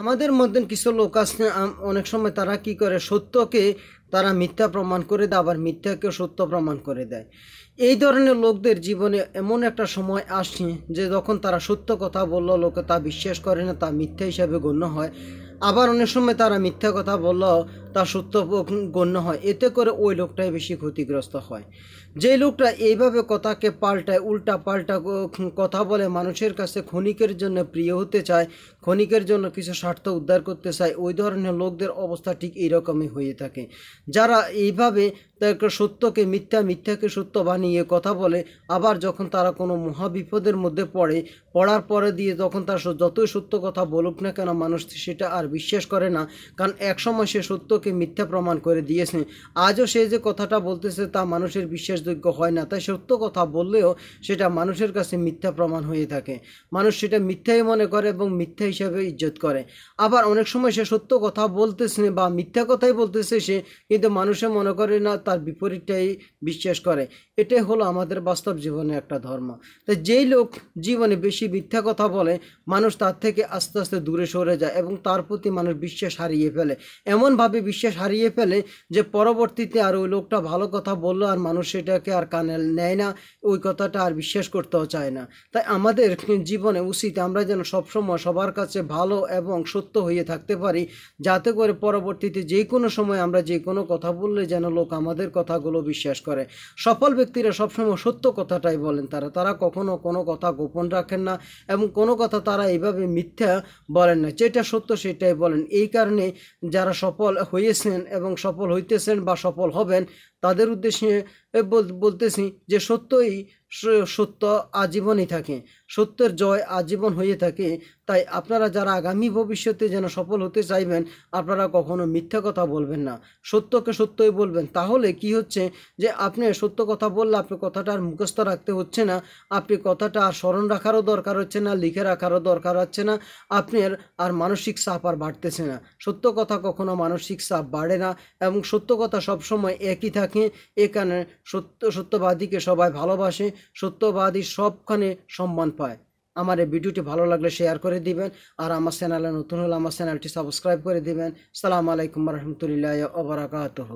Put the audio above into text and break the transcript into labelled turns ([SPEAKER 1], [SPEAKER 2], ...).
[SPEAKER 1] আমাদের মধ্যে কিছু লোক আছে অনেক সময় তারা কি করে সত্যকে তারা মিথ্যা প্রমাণ করে দেয় আবার মিথ্যাকে সত্য প্রমাণ করে দেয় এই ধরনের লোকদের জীবনে এমন একটা সময় আসছে যে যখন তারা সত্য কথা বললো লোকে তা বিশ্বাস করে না তা মিথ্যা হিসাবে গণ্য হয় আবার অনেক সময় তারা মিথ্যা কথা বললো তা সত্য গণ্য হয় এতে করে ওই লোকটাই বেশি ক্ষতিগ্রস্ত হয় যে লোকটা এইভাবে কথাকে পাল্টায় উল্টা পাল্টা কথা বলে মানুষের কাছে ক্ষণিকের জন্য প্রিয় হতে চায় ক্ষণিকের জন্য কিছু স্বার্থ উদ্ধার করতে চায় ওই ধরনের লোকদের অবস্থা ঠিক এইরকমই হয়ে থাকে যারা এইভাবে তার সত্যকে মিথ্যা মিথ্যাকে সত্য বানিয়ে কথা বলে আবার যখন তারা কোনো মহাবিপদের মধ্যে পড়ে পড়ার পরে দিয়ে যখন তার যতই সত্য কথা বলুক না কেন মানুষ সেটা আর বিশ্বাস করে না কারণ একসময় সে সত্যকে মানুষকে মিথ্যা প্রমাণ করে দিয়েছে আজও সে যে কথাটা বলতেছে তা মানুষের বিশ্বাসযোগ্য হয় না তাই সত্য কথা বললেও সেটা মানুষের কাছে মিথ্যা প্রমাণ হয়ে থাকে মানুষ সেটা মিথ্যাই মনে করে এবং মিথ্যা হিসাবে ইজ্জত করে আবার অনেক সময় সে সত্য কথা বলতেছে বা মিথ্যা কথাই বলতেছে সে কিন্তু মানুষে মনে করে না তার বিপরীতটাই বিশ্বাস করে এটাই হলো আমাদের বাস্তব জীবনে একটা ধর্ম তাই যেই লোক জীবনে বেশি মিথ্যা কথা বলে মানুষ তার থেকে আস্তে আস্তে দূরে সরে যায় এবং তার প্রতি মানুষ বিশ্বাস হারিয়ে ফেলে এমনভাবে বিশ্বাস হারিয়ে ফেলে যে পরবর্তীতে আর ওই লোকটা ভালো কথা বললো আর মানুষ সেটাকে আর কানে নেয় না ওই কথাটা আর বিশ্বাস করতেও চায় না তাই আমাদের জীবনে উচিত আমরা যেন সবসময় সবার কাছে ভালো এবং সত্য হয়ে থাকতে পারি যাতে করে পরবর্তীতে যে কোনো সময় আমরা যে কোনো কথা বললে যেন লোক আমাদের কথাগুলো বিশ্বাস করে সফল ব্যক্তিরা সবসময় সত্য কথাটাই বলেন তারা তারা কখনো কোনো কথা গোপন রাখেন না এবং কোনো কথা তারা এইভাবে মিথ্যা বলেন না যেটা সত্য সেটাই বলেন এই কারণে যারা সফল হয়ে হয়েছেন এবং সফল হইতেছেন বা সফল হবেন তাদের উদ্দেশ্যে বলতেছি যে সত্যই সত্য আজীবনই থাকে সত্যের জয় আজীবন হয়ে থাকে তাই আপনারা যারা আগামী ভবিষ্যতে যেন সফল হতে চাইবেন আপনারা কখনো মিথ্যা কথা বলবেন না সত্যকে সত্যই বলবেন তাহলে কি হচ্ছে যে আপনি সত্য কথা বললে আপনি কথাটা আর মুখস্থ রাখতে হচ্ছে না আপনি কথাটা আর স্মরণ রাখারও দরকার হচ্ছে না লিখে রাখারও দরকার হচ্ছে না আপনার আর মানসিক চাপ আর বাড়তেছে না সত্য কথা কখনো মানসিক চাপ বাড়ে না এবং সত্য কথা সবসময় একই থাকে থাকে এখানে সত্য সত্যবাদীকে সবাই ভালোবাসে সত্যবাদী সবখানে সম্মান পায় আমার এই ভিডিওটি ভালো লাগলে শেয়ার করে দিবেন আর আমার চ্যানেলে নতুন হলে আমার চ্যানেলটি সাবস্ক্রাইব করে দিবেন সালাম আলাইকুম রহমতুলিল্লাহ ওবরাকাতহ